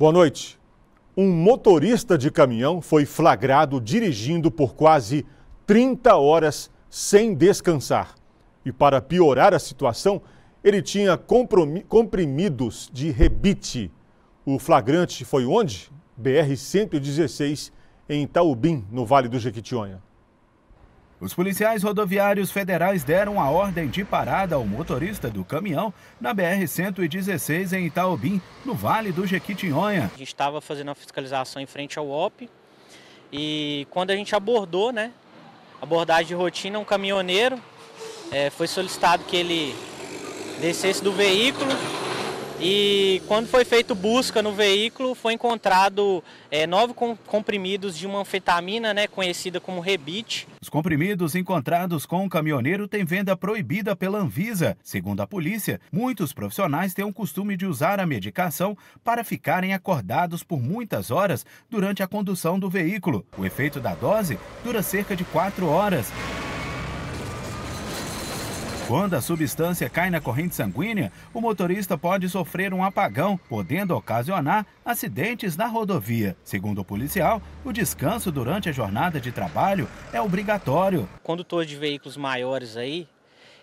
Boa noite. Um motorista de caminhão foi flagrado dirigindo por quase 30 horas sem descansar. E para piorar a situação, ele tinha comprimidos de rebite. O flagrante foi onde? BR-116, em Itaubim, no Vale do Jequitinhonha. Os policiais rodoviários federais deram a ordem de parada ao motorista do caminhão na BR-116 em Itaobim, no Vale do Jequitinhonha. A gente estava fazendo a fiscalização em frente ao OP e quando a gente abordou, né, abordagem de rotina, um caminhoneiro, é, foi solicitado que ele descesse do veículo e quando foi feito busca no veículo, foi encontrado é, nove comprimidos de uma anfetamina, né, conhecida como rebite. Os comprimidos encontrados com o caminhoneiro têm venda proibida pela Anvisa. Segundo a polícia, muitos profissionais têm o costume de usar a medicação para ficarem acordados por muitas horas durante a condução do veículo. O efeito da dose dura cerca de quatro horas. Quando a substância cai na corrente sanguínea, o motorista pode sofrer um apagão, podendo ocasionar acidentes na rodovia. Segundo o policial, o descanso durante a jornada de trabalho é obrigatório. O condutor de veículos maiores aí,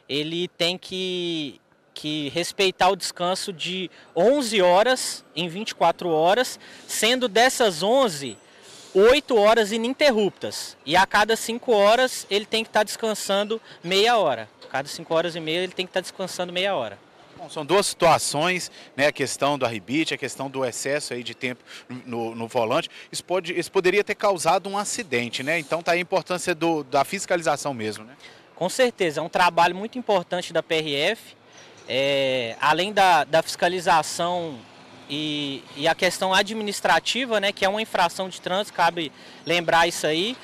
ele tem que que respeitar o descanso de 11 horas em 24 horas, sendo dessas 11, 8 horas ininterruptas. E a cada 5 horas ele tem que estar tá descansando meia hora. A cada 5 horas e meia ele tem que estar tá descansando meia hora. Bom, são duas situações, né? A questão do arribite, a questão do excesso aí de tempo no, no volante. Isso, pode, isso poderia ter causado um acidente, né? Então tá aí a importância do, da fiscalização mesmo, né? Com certeza, é um trabalho muito importante da PRF. É, além da, da fiscalização e, e, a questão administrativa, né, que é uma infração de trânsito, cabe lembrar isso aí,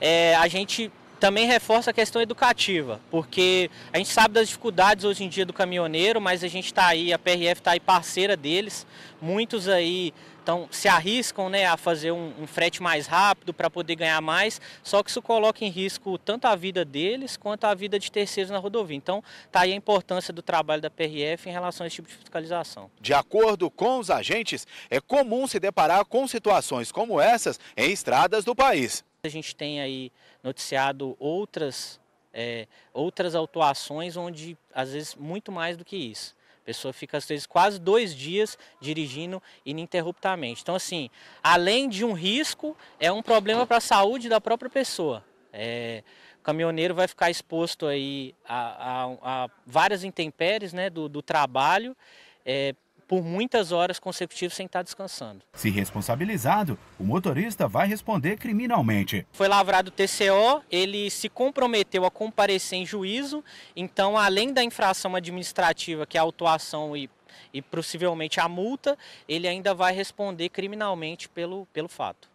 é, a gente também reforça a questão educativa, porque a gente sabe das dificuldades hoje em dia do caminhoneiro, mas a gente está aí, a PRF está aí parceira deles, muitos aí então se arriscam né, a fazer um, um frete mais rápido para poder ganhar mais, só que isso coloca em risco tanto a vida deles quanto a vida de terceiros na rodovia. Então está aí a importância do trabalho da PRF em relação a esse tipo de fiscalização. De acordo com os agentes, é comum se deparar com situações como essas em estradas do país. A gente tem aí noticiado outras, é, outras autuações onde, às vezes, muito mais do que isso. A pessoa fica, às vezes, quase dois dias dirigindo ininterruptamente. Então, assim, além de um risco, é um problema para a saúde da própria pessoa. É, o caminhoneiro vai ficar exposto aí a, a, a várias intempéries né, do, do trabalho, é, por muitas horas consecutivas sem estar descansando. Se responsabilizado, o motorista vai responder criminalmente. Foi lavrado o TCO, ele se comprometeu a comparecer em juízo, então além da infração administrativa, que é a autuação e e possivelmente a multa, ele ainda vai responder criminalmente pelo, pelo fato.